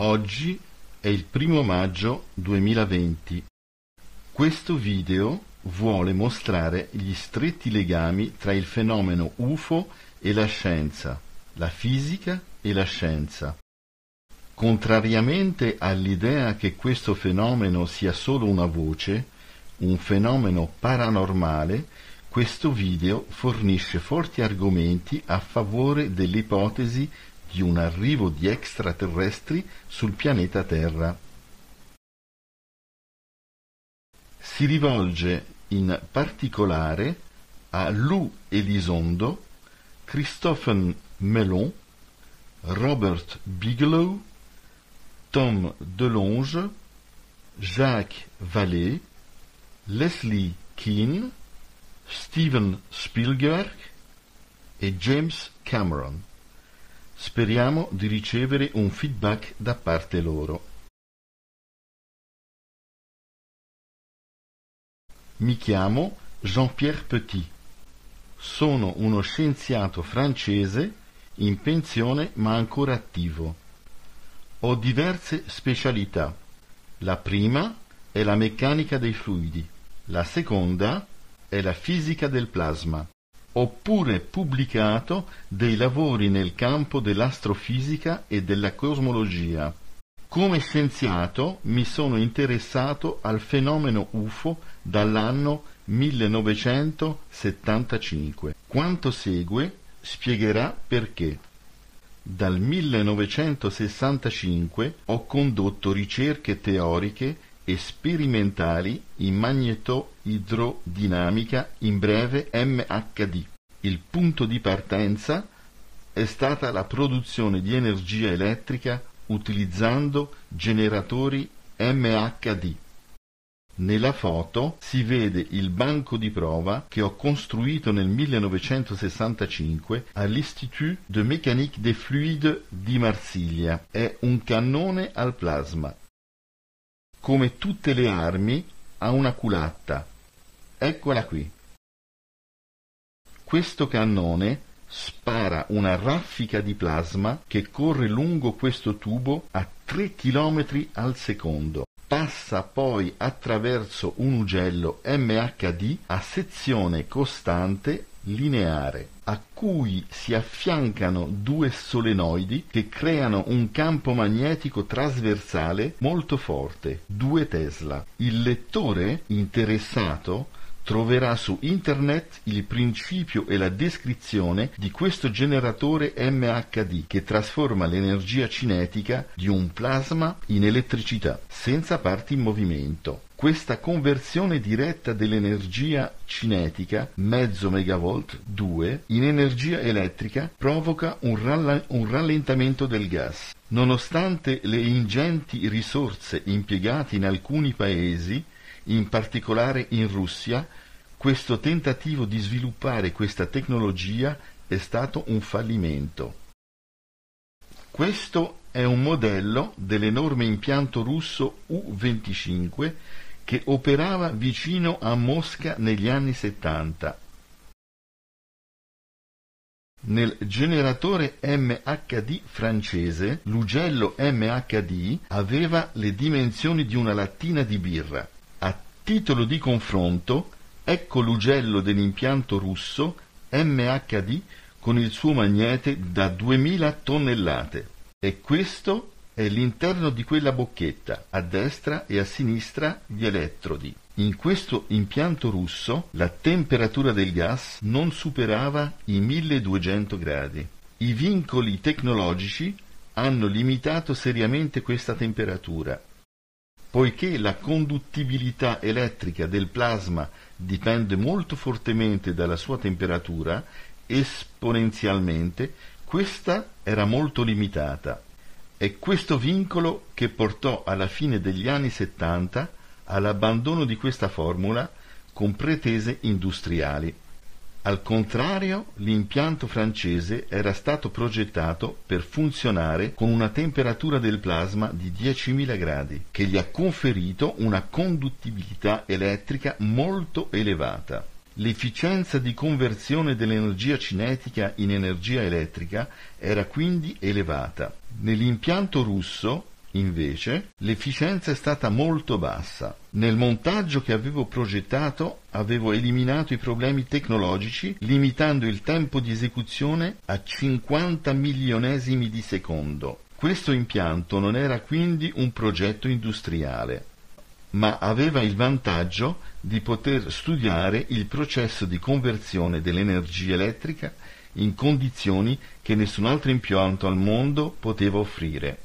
Oggi è il primo maggio 2020. Questo video vuole mostrare gli stretti legami tra il fenomeno UFO e la scienza, la fisica e la scienza. Contrariamente all'idea che questo fenomeno sia solo una voce, un fenomeno paranormale, questo video fornisce forti argomenti a favore dell'ipotesi di un arrivo di extraterrestri sul pianeta Terra. Si rivolge in particolare a Lou Elizondo, Christophe Melon, Robert Bigelow, Tom Delonge, Jacques Vallée, Leslie Keane, Steven Spielberg e James Cameron. Speriamo di ricevere un feedback da parte loro. Mi chiamo Jean-Pierre Petit. Sono uno scienziato francese in pensione ma ancora attivo. Ho diverse specialità. La prima è la meccanica dei fluidi, la seconda è la fisica del plasma oppure pubblicato dei lavori nel campo dell'astrofisica e della cosmologia. Come scienziato mi sono interessato al fenomeno UFO dall'anno 1975. Quanto segue spiegherà perché. Dal 1965 ho condotto ricerche teoriche e sperimentali in magneto idrodinamica, in breve MHD. Il punto di partenza è stata la produzione di energia elettrica utilizzando generatori MHD. Nella foto si vede il banco di prova che ho costruito nel 1965 all'Institut de Mécanique des Fluides di Marsiglia. È un cannone al plasma. Come tutte le armi ha una culatta Eccola qui. Questo cannone spara una raffica di plasma che corre lungo questo tubo a 3 km al secondo. Passa poi attraverso un ugello MHD a sezione costante lineare, a cui si affiancano due solenoidi che creano un campo magnetico trasversale molto forte, 2 Tesla. Il lettore interessato troverà su internet il principio e la descrizione di questo generatore MHD che trasforma l'energia cinetica di un plasma in elettricità senza parti in movimento. Questa conversione diretta dell'energia cinetica, mezzo megavolt 2, in energia elettrica provoca un, rall- un rallentamento del gas. Nonostante le ingenti risorse impiegate in alcuni paesi, in particolare in Russia, questo tentativo di sviluppare questa tecnologia è stato un fallimento. Questo è un modello dell'enorme impianto russo U-25 che operava vicino a Mosca negli anni 70. Nel generatore MHD francese, l'ugello MHD aveva le dimensioni di una lattina di birra. Titolo di confronto Ecco l'ugello dell'impianto russo MHD con il suo magnete da 2000 tonnellate. E questo è l'interno di quella bocchetta, a destra e a sinistra gli elettrodi. In questo impianto russo la temperatura del gas non superava i 1200 gradi. I vincoli tecnologici hanno limitato seriamente questa temperatura poiché la conduttibilità elettrica del plasma dipende molto fortemente dalla sua temperatura, esponenzialmente, questa era molto limitata. È questo vincolo che portò alla fine degli anni 70 all'abbandono di questa formula con pretese industriali. Al contrario, l'impianto francese era stato progettato per funzionare con una temperatura del plasma di 10.000 gradi, che gli ha conferito una conduttibilità elettrica molto elevata. L'efficienza di conversione dell'energia cinetica in energia elettrica era quindi elevata. Nell'impianto russo Invece, l'efficienza è stata molto bassa. Nel montaggio che avevo progettato avevo eliminato i problemi tecnologici limitando il tempo di esecuzione a 50 milionesimi di secondo. Questo impianto non era quindi un progetto industriale, ma aveva il vantaggio di poter studiare il processo di conversione dell'energia elettrica in condizioni che nessun altro impianto al mondo poteva offrire.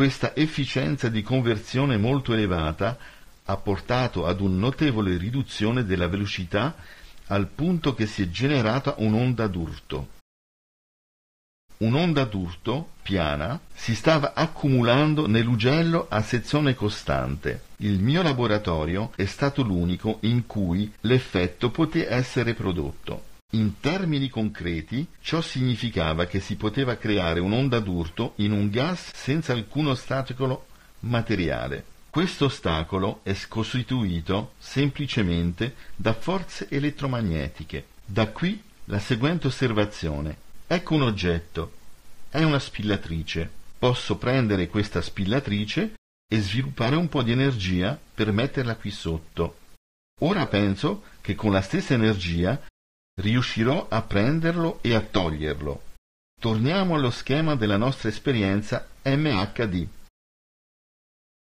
Questa efficienza di conversione molto elevata ha portato ad una notevole riduzione della velocità al punto che si è generata un'onda d'urto. Un'onda d'urto, piana, si stava accumulando nell'ugello a sezione costante. Il mio laboratorio è stato l'unico in cui l'effetto poté essere prodotto. In termini concreti, ciò significava che si poteva creare un'onda d'urto in un gas senza alcun ostacolo materiale. Questo ostacolo è costituito semplicemente da forze elettromagnetiche. Da qui la seguente osservazione. Ecco un oggetto. È una spillatrice. Posso prendere questa spillatrice e sviluppare un po' di energia per metterla qui sotto. Ora penso che con la stessa energia riuscirò a prenderlo e a toglierlo. Torniamo allo schema della nostra esperienza MHD.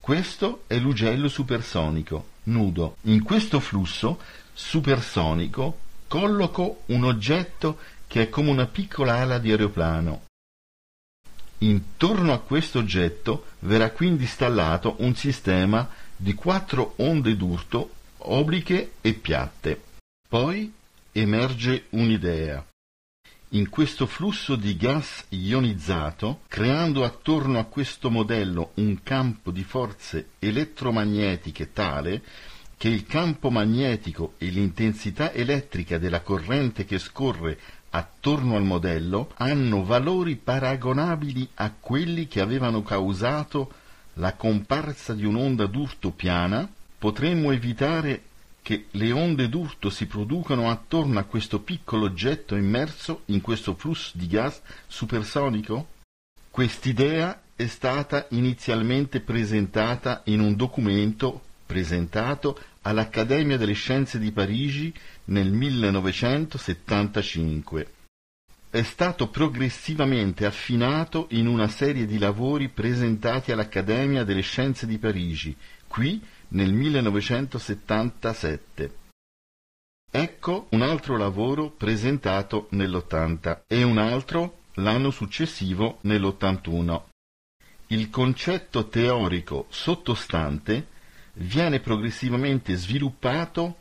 Questo è l'ugello supersonico, nudo. In questo flusso supersonico colloco un oggetto che è come una piccola ala di aeroplano. Intorno a questo oggetto verrà quindi installato un sistema di quattro onde d'urto obliche e piatte. Poi emerge un'idea. In questo flusso di gas ionizzato, creando attorno a questo modello un campo di forze elettromagnetiche tale che il campo magnetico e l'intensità elettrica della corrente che scorre attorno al modello hanno valori paragonabili a quelli che avevano causato la comparsa di un'onda d'urto piana, potremmo evitare che le onde d'urto si producano attorno a questo piccolo oggetto immerso in questo flusso di gas supersonico? Quest'idea è stata inizialmente presentata in un documento presentato all'Accademia delle Scienze di Parigi nel 1975. È stato progressivamente affinato in una serie di lavori presentati all'Accademia delle Scienze di Parigi, qui nel 1977. Ecco un altro lavoro presentato nell'80 e un altro l'anno successivo nell'81. Il concetto teorico sottostante viene progressivamente sviluppato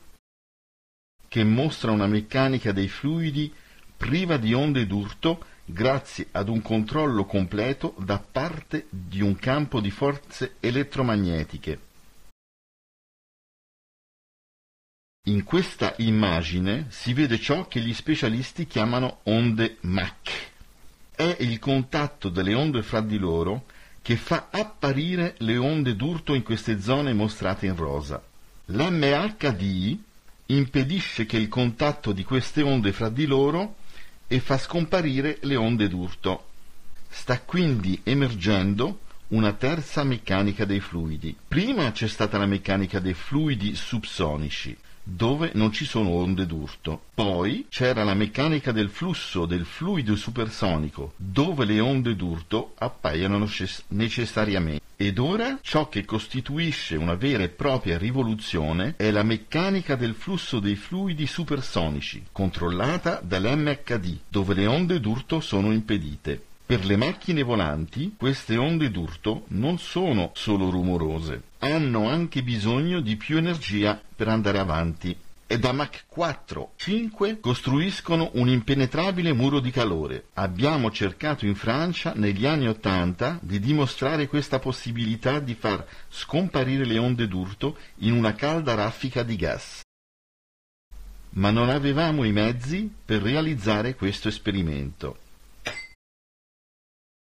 che mostra una meccanica dei fluidi priva di onde d'urto grazie ad un controllo completo da parte di un campo di forze elettromagnetiche. In questa immagine si vede ciò che gli specialisti chiamano onde Mach. È il contatto delle onde fra di loro che fa apparire le onde d'urto in queste zone mostrate in rosa. L'MHD impedisce che il contatto di queste onde fra di loro e fa scomparire le onde d'urto. Sta quindi emergendo una terza meccanica dei fluidi. Prima c'è stata la meccanica dei fluidi subsonici, dove non ci sono onde d'urto. Poi c'era la meccanica del flusso del fluido supersonico, dove le onde d'urto appaiono necessariamente. Ed ora ciò che costituisce una vera e propria rivoluzione è la meccanica del flusso dei fluidi supersonici, controllata dall'MHD, dove le onde d'urto sono impedite. Per le macchine volanti queste onde d'urto non sono solo rumorose, hanno anche bisogno di più energia per andare avanti e da Mach 4, 5 costruiscono un impenetrabile muro di calore. Abbiamo cercato in Francia negli anni 80 di dimostrare questa possibilità di far scomparire le onde d'urto in una calda raffica di gas. Ma non avevamo i mezzi per realizzare questo esperimento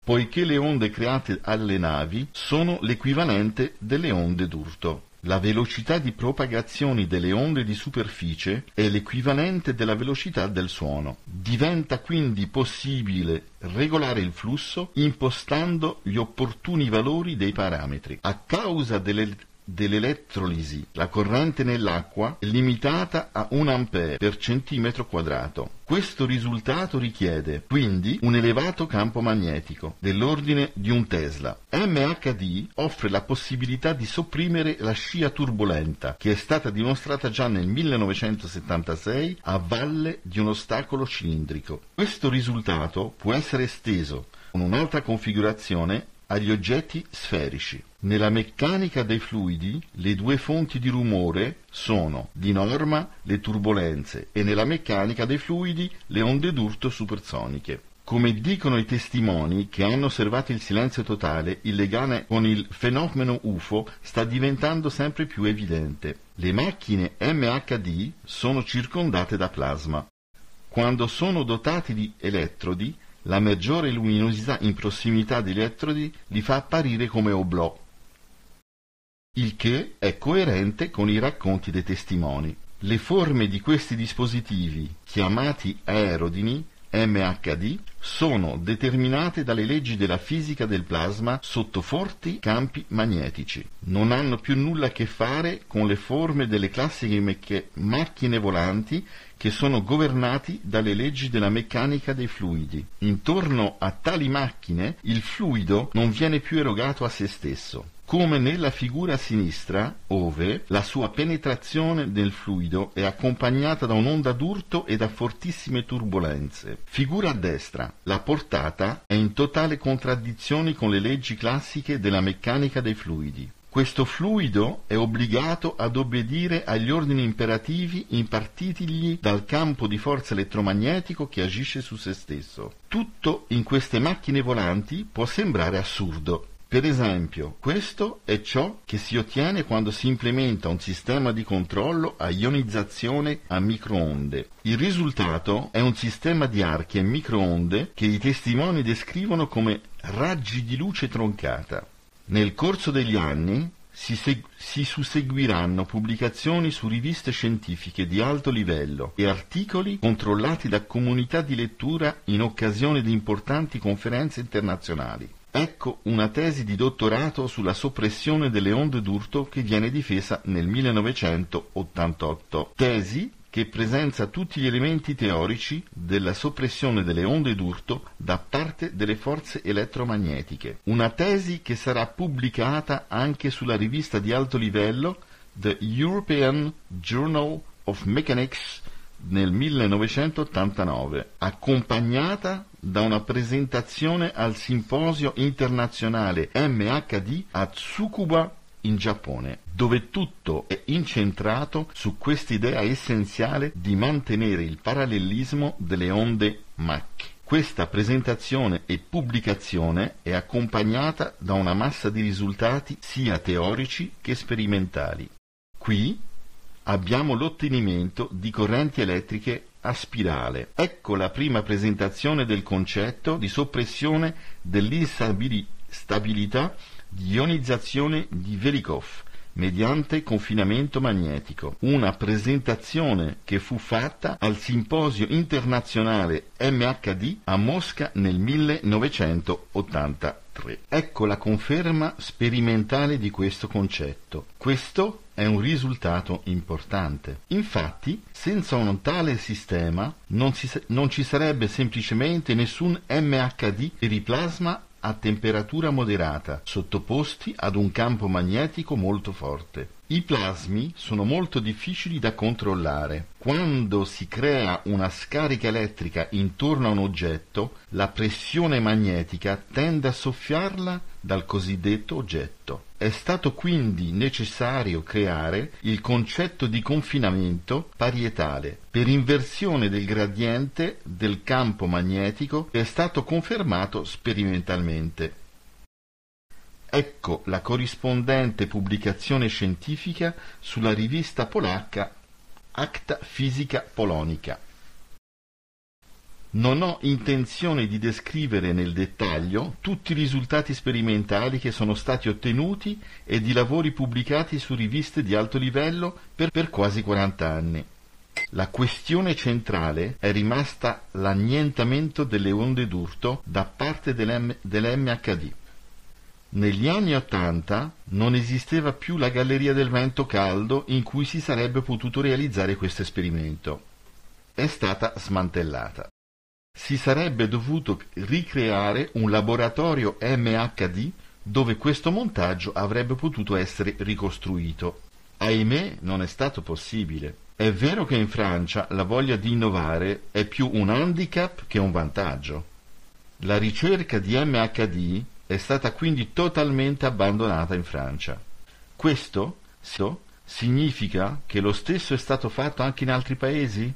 poiché le onde create alle navi sono l'equivalente delle onde d'urto. La velocità di propagazione delle onde di superficie è l'equivalente della velocità del suono. Diventa quindi possibile regolare il flusso impostando gli opportuni valori dei parametri. A causa delle dell'elettrolisi. La corrente nell'acqua è limitata a 1 A per centimetro quadrato. Questo risultato richiede quindi un elevato campo magnetico dell'ordine di un Tesla. MHD offre la possibilità di sopprimere la scia turbolenta che è stata dimostrata già nel 1976 a valle di un ostacolo cilindrico. Questo risultato può essere esteso con un'altra configurazione agli oggetti sferici. Nella meccanica dei fluidi le due fonti di rumore sono di norma le turbulenze e nella meccanica dei fluidi le onde d'urto supersoniche. Come dicono i testimoni che hanno osservato il silenzio totale, il legame con il fenomeno UFO sta diventando sempre più evidente. Le macchine MHD sono circondate da plasma. Quando sono dotati di elettrodi, la maggiore luminosità in prossimità degli elettrodi li fa apparire come oblò, il che è coerente con i racconti dei testimoni. Le forme di questi dispositivi, chiamati aerodini, MHD, sono determinate dalle leggi della fisica del plasma sotto forti campi magnetici. Non hanno più nulla a che fare con le forme delle classiche macchine volanti che sono governati dalle leggi della meccanica dei fluidi. Intorno a tali macchine il fluido non viene più erogato a se stesso come nella figura a sinistra, ove la sua penetrazione nel fluido è accompagnata da un'onda d'urto e da fortissime turbulenze. Figura a destra, la portata è in totale contraddizione con le leggi classiche della meccanica dei fluidi. Questo fluido è obbligato ad obbedire agli ordini imperativi impartitigli dal campo di forza elettromagnetico che agisce su se stesso. Tutto in queste macchine volanti può sembrare assurdo. Per esempio, questo è ciò che si ottiene quando si implementa un sistema di controllo a ionizzazione a microonde. Il risultato è un sistema di archi e microonde che i testimoni descrivono come raggi di luce troncata. Nel corso degli anni si, seg- si susseguiranno pubblicazioni su riviste scientifiche di alto livello e articoli controllati da comunità di lettura in occasione di importanti conferenze internazionali. Ecco una tesi di dottorato sulla soppressione delle onde d'urto che viene difesa nel 1988. Tesi che presenta tutti gli elementi teorici della soppressione delle onde d'urto da parte delle forze elettromagnetiche, una tesi che sarà pubblicata anche sulla rivista di alto livello The European Journal of Mechanics nel 1989, accompagnata da una presentazione al simposio internazionale MHD a Tsukuba in Giappone, dove tutto è incentrato su quest'idea essenziale di mantenere il parallelismo delle onde Mach. Questa presentazione e pubblicazione è accompagnata da una massa di risultati sia teorici che sperimentali. Qui abbiamo l'ottenimento di correnti elettriche a spirale. Ecco la prima presentazione del concetto di soppressione dell'instabilità Ionizzazione di Velikov mediante confinamento magnetico, una presentazione che fu fatta al simposio internazionale MHD a Mosca nel 1983. Ecco la conferma sperimentale di questo concetto. Questo è un risultato importante. Infatti, senza un tale sistema non, si, non, ci sarebbe semplicemente nessun MHD per i plasma a temperatura moderata, sottoposti ad un campo magnetico molto forte. I plasmi sono molto difficili da controllare. Quando si crea una scarica elettrica intorno a un oggetto, la pressione magnetica tende a soffiarla dal cosiddetto oggetto. È stato quindi necessario creare il concetto di confinamento parietale per inversione del gradiente del campo magnetico che è stato confermato sperimentalmente. Ecco la corrispondente pubblicazione scientifica sulla rivista polacca Acta Fisica Polonica. Non ho intenzione di descrivere nel dettaglio tutti i risultati sperimentali che sono stati ottenuti e di lavori pubblicati su riviste di alto livello per, per quasi 40 anni. La questione centrale è rimasta l'annientamento delle onde d'urto da parte dell'M- dell'MHD. Negli anni Ottanta non esisteva più la galleria del vento caldo in cui si sarebbe potuto realizzare questo esperimento. È stata smantellata si sarebbe dovuto ricreare un laboratorio MHD dove questo montaggio avrebbe potuto essere ricostruito. Ahimè, non è stato possibile. È vero che in Francia la voglia di innovare è più un handicap che un vantaggio. La ricerca di MHD è stata quindi totalmente abbandonata in Francia. Questo significa che lo stesso è stato fatto anche in altri paesi?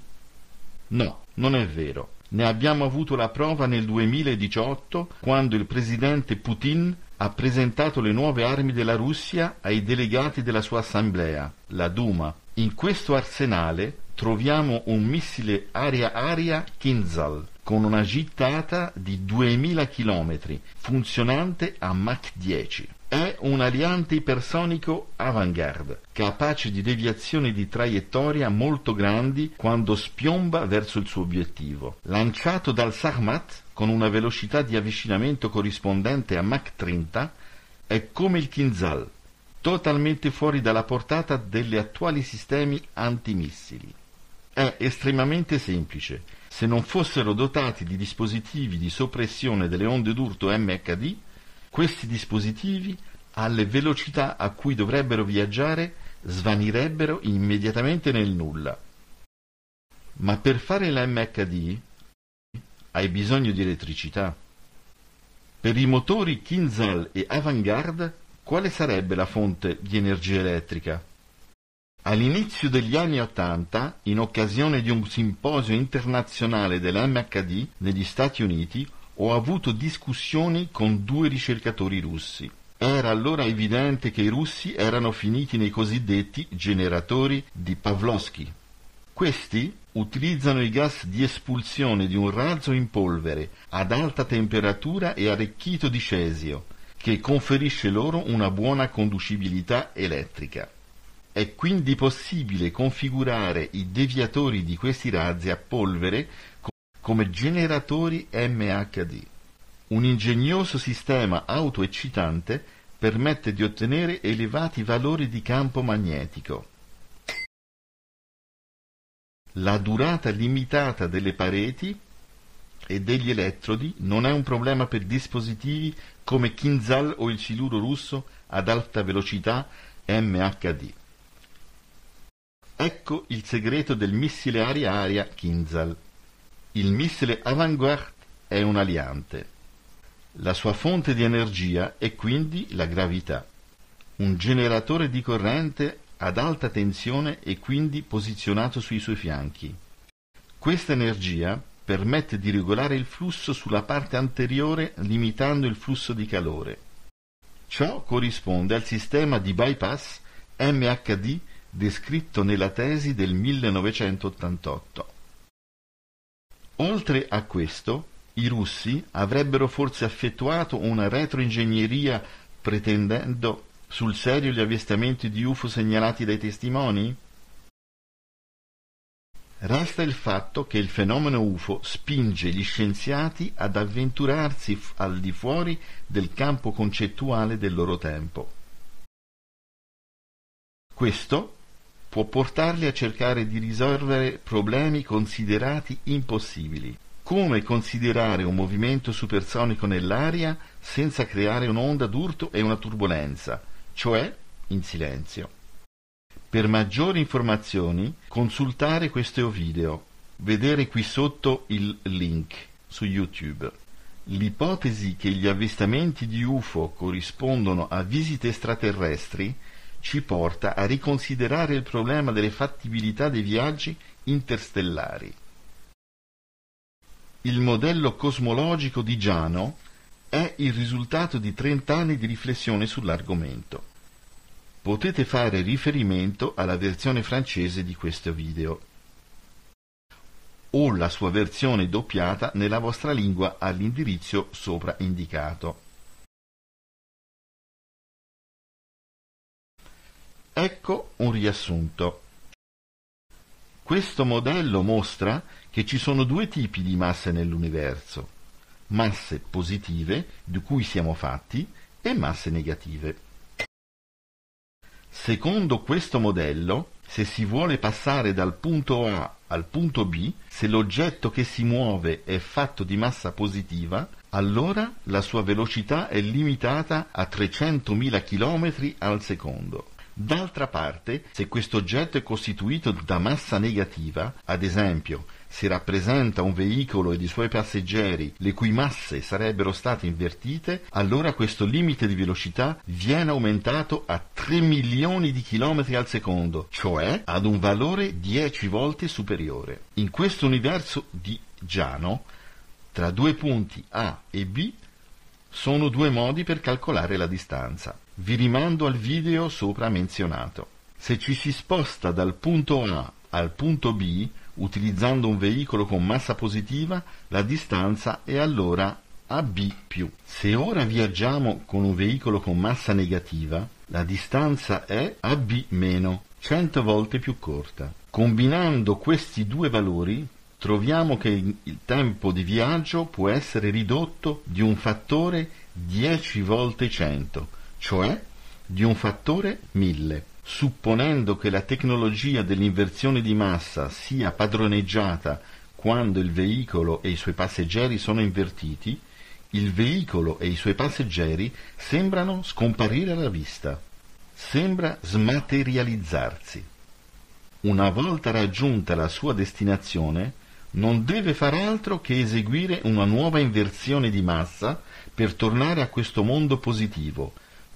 No, non è vero. Ne abbiamo avuto la prova nel 2018 quando il presidente Putin ha presentato le nuove armi della Russia ai delegati della sua assemblea, la Duma. In questo arsenale troviamo un missile aria-aria Kinzhal con una gittata di 2000 km, funzionante a Mach 10 è un aliante ipersonico avant-garde, capace di deviazioni di traiettoria molto grandi quando spiomba verso il suo obiettivo. Lanciato dal Sarmat con una velocità di avvicinamento corrispondente a Mach 30, è come il Kinzhal, totalmente fuori dalla portata degli attuali sistemi antimissili. È estremamente semplice. Se non fossero dotati di dispositivi di soppressione delle onde d'urto MHD, questi dispositivi alle velocità a cui dovrebbero viaggiare svanirebbero immediatamente nel nulla. Ma per fare la MHD hai bisogno di elettricità. Per i motori Kinzel e Avantgarde, quale sarebbe la fonte di energia elettrica? All'inizio degli anni Ottanta, in occasione di un simposio internazionale dell'MHD negli Stati Uniti, ho avuto discussioni con due ricercatori russi. Era allora evidente che i russi erano finiti nei cosiddetti generatori di Pavlovsky. Questi utilizzano i gas di espulsione di un razzo in polvere ad alta temperatura e arricchito di cesio, che conferisce loro una buona conducibilità elettrica. È quindi possibile configurare i deviatori di questi razzi a polvere come generatori MHD. Un ingegnoso sistema autoeccitante permette di ottenere elevati valori di campo magnetico. La durata limitata delle pareti e degli elettrodi non è un problema per dispositivi come Kinzhal o il siluro russo ad alta velocità MHD. Ecco il segreto del missile aria-aria Kinzhal. Il missile Avantgarde è un aliante. La sua fonte di energia è quindi la gravità. Un generatore di corrente ad alta tensione e quindi posizionato sui suoi fianchi. Questa energia permette di regolare il flusso sulla parte anteriore limitando il flusso di calore. Ciò corrisponde al sistema di bypass MHD descritto nella tesi del 1988. Oltre a questo, i russi avrebbero forse effettuato una retroingegneria pretendendo sul serio gli avvistamenti di UFO segnalati dai testimoni? Resta il fatto che il fenomeno UFO spinge gli scienziati ad avventurarsi al di fuori del campo concettuale del loro tempo. Questo può portarli a cercare di risolvere problemi considerati impossibili. Come considerare un movimento supersonico nell'aria senza creare un'onda d'urto e una turbolenza, cioè in silenzio? Per maggiori informazioni consultare questo video, vedere qui sotto il link su YouTube. L'ipotesi che gli avvistamenti di UFO corrispondono a visite extraterrestri ci porta a riconsiderare il problema delle fattibilità dei viaggi interstellari. Il modello cosmologico di Giano è il risultato di 30 anni di riflessione sull'argomento. Potete fare riferimento alla versione francese di questo video o la sua versione doppiata nella vostra lingua all'indirizzo sopra indicato. Ecco un riassunto. Questo modello mostra che ci sono due tipi di masse nell'universo, masse positive, di cui siamo fatti, e masse negative. Secondo questo modello, se si vuole passare dal punto A al punto B, se l'oggetto che si muove è fatto di massa positiva, allora la sua velocità è limitata a 300.000 km al secondo. D'altra parte, se questo oggetto è costituito da massa negativa, ad esempio se rappresenta un veicolo ed i suoi passeggeri le cui masse sarebbero state invertite, allora questo limite di velocità viene aumentato a 3 milioni di chilometri al secondo, cioè ad un valore 10 volte superiore. In questo universo di Giano, tra due punti A e B sono due modi per calcolare la distanza. Vi rimando al video sopra menzionato. Se ci si sposta dal punto A al punto B utilizzando un veicolo con massa positiva, la distanza è allora AB+. più. Se ora viaggiamo con un veicolo con massa negativa, la distanza è AB-, meno, 100 volte più corta. Combinando questi due valori, troviamo che il tempo di viaggio può essere ridotto di un fattore 10 volte 100, cioè di un fattore 1000. Supponendo che la tecnologia dell'inversione di massa sia padroneggiata quando il veicolo e i suoi passeggeri sono invertiti, il veicolo e i suoi passeggeri sembrano scomparire alla vista, sembra smaterializzarsi. Una volta raggiunta la sua destinazione, non deve far altro che eseguire una nuova inversione di massa per tornare a questo mondo positivo,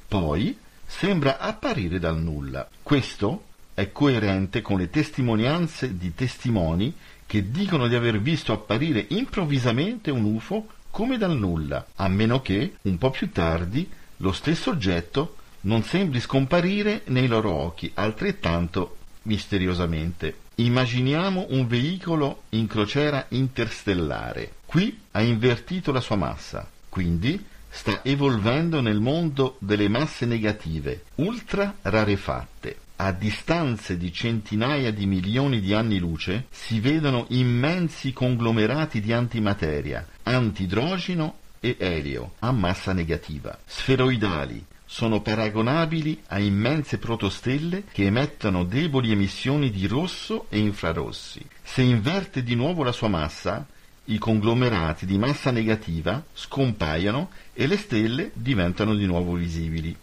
poi sembra apparire dal nulla. Questo è coerente con le testimonianze di testimoni che dicono di aver visto apparire improvvisamente un UFO come dal nulla, a meno che, un po' più tardi, lo stesso oggetto non sembri scomparire nei loro occhi, altrettanto misteriosamente. Immaginiamo un veicolo in crociera interstellare. Qui ha invertito la sua massa, quindi sta evolvendo nel mondo delle masse negative, ultra rarefatte. A distanze di centinaia di milioni di anni luce si vedono immensi conglomerati di antimateria, antidrogeno e elio a massa negativa, sferoidali, sono paragonabili a immense protostelle che emettono deboli emissioni di rosso e infrarossi. Se inverte di nuovo la sua massa, i conglomerati di massa negativa scompaiono e le stelle diventano di nuovo visibili,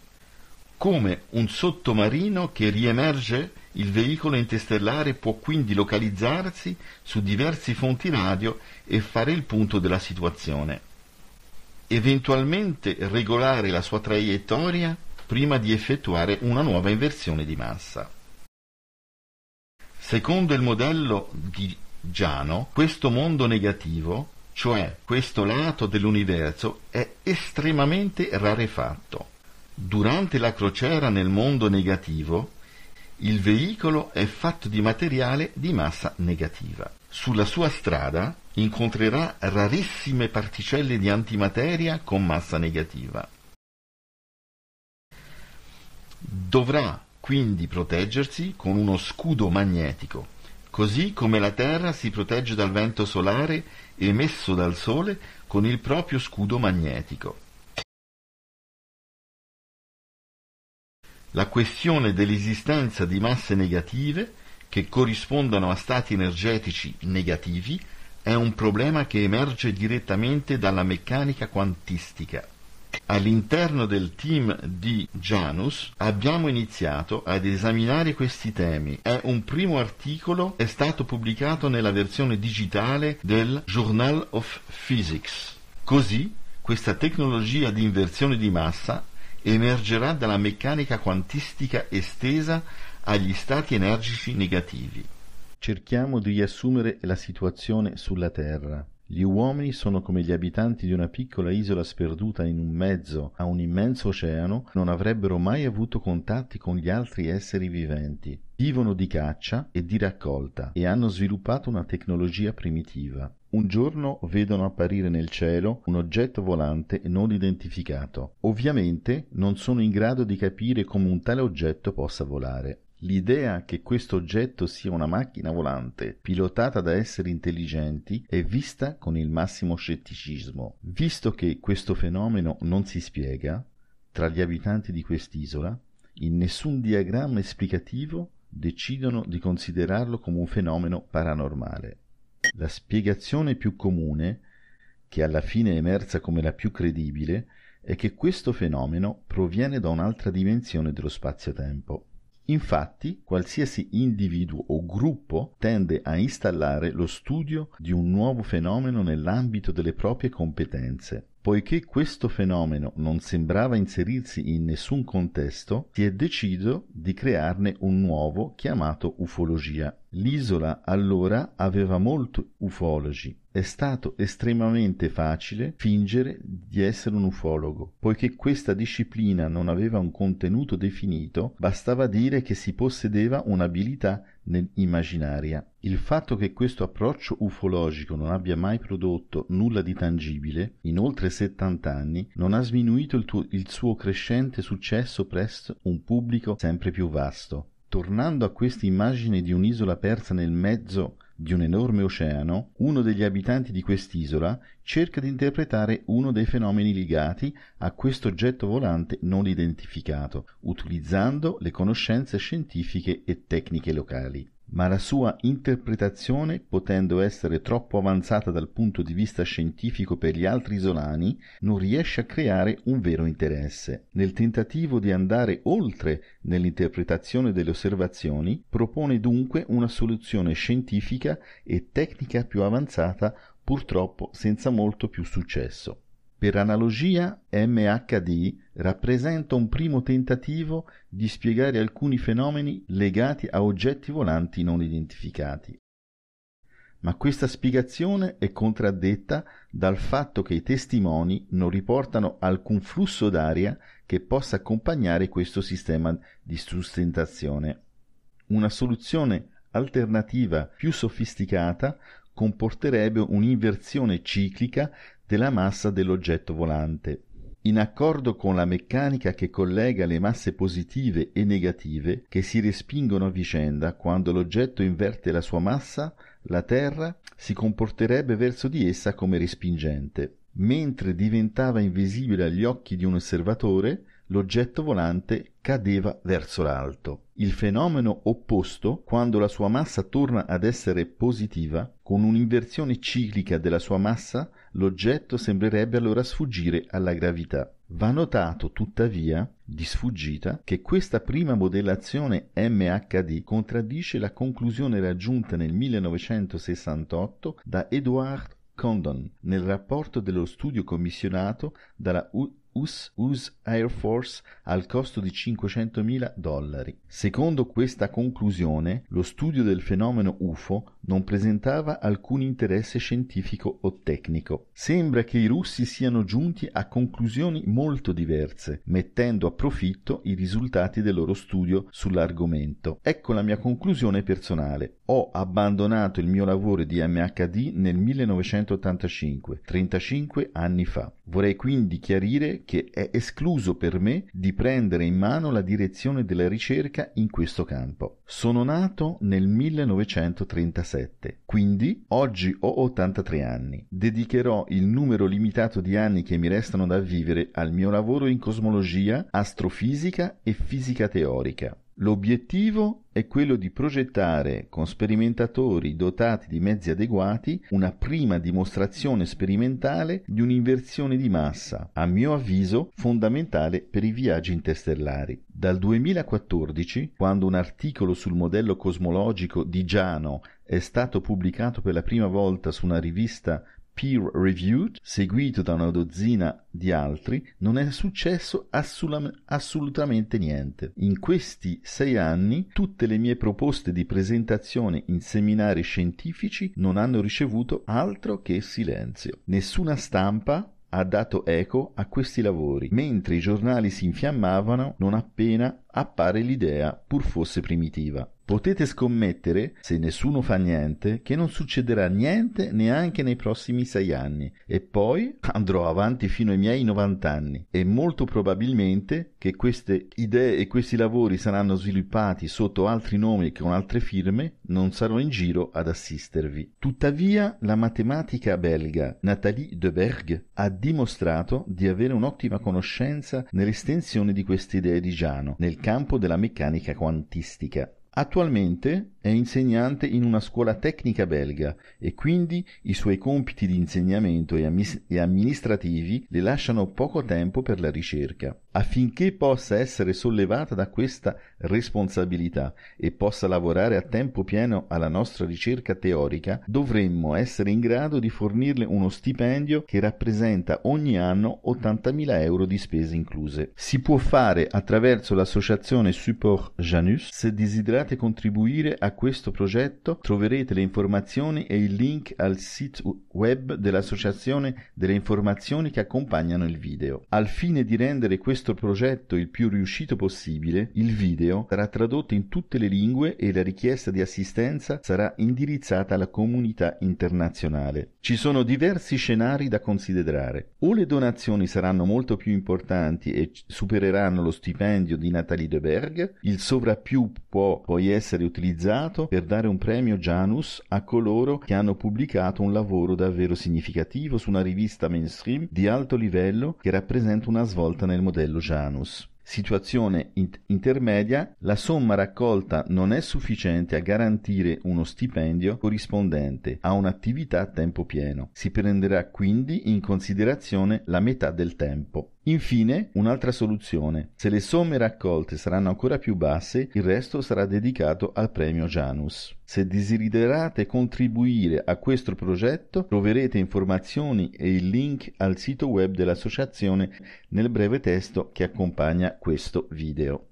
come un sottomarino che riemerge il veicolo interstellare può quindi localizzarsi su diversi fonti radio e fare il punto della situazione, eventualmente regolare la sua traiettoria prima di effettuare una nuova inversione di massa. Secondo il modello di giano, questo mondo negativo, cioè questo lato dell'universo, è estremamente rarefatto. Durante la crociera nel mondo negativo, il veicolo è fatto di materiale di massa negativa. Sulla sua strada incontrerà rarissime particelle di antimateria con massa negativa. Dovrà quindi proteggersi con uno scudo magnetico così come la terra si protegge dal vento solare emesso dal Sole con il proprio scudo magnetico. La questione dell'esistenza di masse negative che corrispondano a stati energetici negativi è un problema che emerge direttamente dalla meccanica quantistica. All'interno del team di Janus abbiamo iniziato ad esaminare questi temi. È un primo articolo, è stato pubblicato nella versione digitale del Journal of Physics. Così questa tecnologia di inversione di massa emergerà dalla meccanica quantistica estesa agli stati energici negativi. Cerchiamo di riassumere la situazione sulla Terra. Gli uomini sono come gli abitanti di una piccola isola sperduta in mezzo a un immenso oceano, non avrebbero mai avuto contatti con gli altri esseri viventi. Vivono di caccia e di raccolta e hanno sviluppato una tecnologia primitiva. Un giorno vedono apparire nel cielo un oggetto volante non identificato. Ovviamente non sono in grado di capire come un tale oggetto possa volare. L'idea che questo oggetto sia una macchina volante, pilotata da esseri intelligenti, è vista con il massimo scetticismo. Visto che questo fenomeno non si spiega, tra gli abitanti di quest'isola, in nessun diagramma esplicativo decidono di considerarlo come un fenomeno paranormale. La spiegazione più comune, che alla fine è emersa come la più credibile, è che questo fenomeno proviene da un'altra dimensione dello spazio-tempo. Infatti, qualsiasi individuo o gruppo tende a installare lo studio di un nuovo fenomeno nell'ambito delle proprie competenze. Poiché questo fenomeno non sembrava inserirsi in nessun contesto, si è deciso di crearne un nuovo chiamato ufologia. L'isola allora aveva molti ufologi. È stato estremamente facile fingere di essere un ufologo. Poiché questa disciplina non aveva un contenuto definito, bastava dire che si possedeva un'abilità nell'immaginaria. Il fatto che questo approccio ufologico non abbia mai prodotto nulla di tangibile, in oltre 70 anni, non ha sminuito il, tuo, il suo crescente successo presso un pubblico sempre più vasto. Tornando a questa immagine di un'isola persa nel mezzo di un enorme oceano, uno degli abitanti di quest'isola cerca di interpretare uno dei fenomeni legati a questo oggetto volante non identificato, utilizzando le conoscenze scientifiche e tecniche locali ma la sua interpretazione, potendo essere troppo avanzata dal punto di vista scientifico per gli altri isolani, non riesce a creare un vero interesse. Nel tentativo di andare oltre nell'interpretazione delle osservazioni, propone dunque una soluzione scientifica e tecnica più avanzata, purtroppo senza molto più successo. Per analogia MHD rappresenta un primo tentativo di spiegare alcuni fenomeni legati a oggetti volanti non identificati. Ma questa spiegazione è contraddetta dal fatto che i testimoni non riportano alcun flusso d'aria che possa accompagnare questo sistema di sustentazione. Una soluzione alternativa più sofisticata comporterebbe un'inversione ciclica della massa dell'oggetto volante, in accordo con la meccanica che collega le masse positive e negative che si respingono a vicenda quando l'oggetto inverte la sua massa, la Terra si comporterebbe verso di essa come respingente. Mentre diventava invisibile agli occhi di un osservatore, l'oggetto volante cadeva verso l'alto. Il fenomeno opposto, quando la sua massa torna ad essere positiva, con un'inversione ciclica della sua massa, l'oggetto sembrerebbe allora sfuggire alla gravità. Va notato tuttavia, di sfuggita, che questa prima modellazione MHD contraddice la conclusione raggiunta nel 1968 da Edward Condon nel rapporto dello studio commissionato dalla US Air Force al costo di 500.000 dollari. Secondo questa conclusione, lo studio del fenomeno UFO non presentava alcun interesse scientifico o tecnico. Sembra che i russi siano giunti a conclusioni molto diverse, mettendo a profitto i risultati del loro studio sull'argomento. Ecco la mia conclusione personale. Ho abbandonato il mio lavoro di MHD nel 1985, 35 anni fa. Vorrei quindi chiarire che è escluso per me di prendere in mano la direzione della ricerca in questo campo. Sono nato nel 1937, quindi oggi ho 83 anni. Dedicherò il numero limitato di anni che mi restano da vivere al mio lavoro in cosmologia, astrofisica e fisica teorica. L'obiettivo è quello di progettare, con sperimentatori dotati di mezzi adeguati, una prima dimostrazione sperimentale di un'inversione di massa, a mio avviso fondamentale per i viaggi interstellari. Dal 2014, quando un articolo sul modello cosmologico di Giano è stato pubblicato per la prima volta su una rivista peer-reviewed, seguito da una dozzina di altri, non è successo assolam- assolutamente niente. In questi sei anni tutte le mie proposte di presentazione in seminari scientifici non hanno ricevuto altro che silenzio. Nessuna stampa ha dato eco a questi lavori, mentre i giornali si infiammavano non appena appare l'idea, pur fosse primitiva. Potete scommettere, se nessuno fa niente, che non succederà niente neanche nei prossimi sei anni e poi andrò avanti fino ai miei 90 anni e molto probabilmente che queste idee e questi lavori saranno sviluppati sotto altri nomi e con altre firme, non sarò in giro ad assistervi. Tuttavia la matematica belga Nathalie de Berg ha dimostrato di avere un'ottima conoscenza nell'estensione di queste idee di Giano nel campo della meccanica quantistica. Attualmente è insegnante in una scuola tecnica belga e quindi i suoi compiti di insegnamento e amministrativi le lasciano poco tempo per la ricerca affinché possa essere sollevata da questa responsabilità e possa lavorare a tempo pieno alla nostra ricerca teorica, dovremmo essere in grado di fornirle uno stipendio che rappresenta ogni anno 80.000 euro di spese incluse. Si può fare attraverso l'associazione Support Janus. Se desiderate contribuire a questo progetto troverete le informazioni e il link al sito web dell'associazione delle informazioni che accompagnano il video. Al fine di rendere questo questo progetto il più riuscito possibile, il video sarà tradotto in tutte le lingue e la richiesta di assistenza sarà indirizzata alla comunità internazionale. Ci sono diversi scenari da considerare. O le donazioni saranno molto più importanti e supereranno lo stipendio di Nathalie De Berg, il sovrappiù può poi essere utilizzato per dare un premio Janus a coloro che hanno pubblicato un lavoro davvero significativo su una rivista mainstream di alto livello che rappresenta una svolta nel modello Lucianus. Situazione int- intermedia, la somma raccolta non è sufficiente a garantire uno stipendio corrispondente a un'attività a tempo pieno. Si prenderà quindi in considerazione la metà del tempo. Infine, un'altra soluzione. Se le somme raccolte saranno ancora più basse, il resto sarà dedicato al premio Janus. Se desiderate contribuire a questo progetto, troverete informazioni e il link al sito web dell'associazione nel breve testo che accompagna questo video.